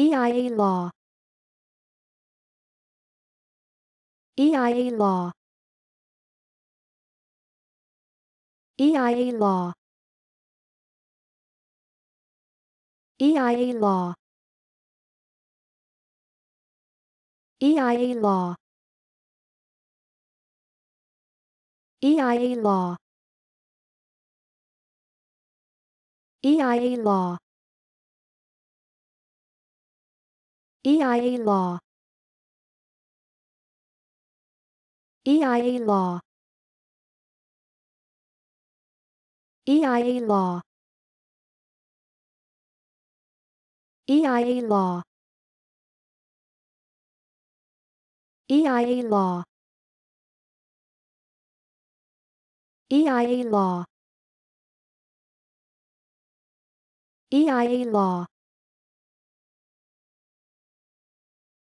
EIA law EIA law EIA law EIA law EIA law EIA law EIA law EIA law EIA law EIA law EIA law EIA law EIA law EIA law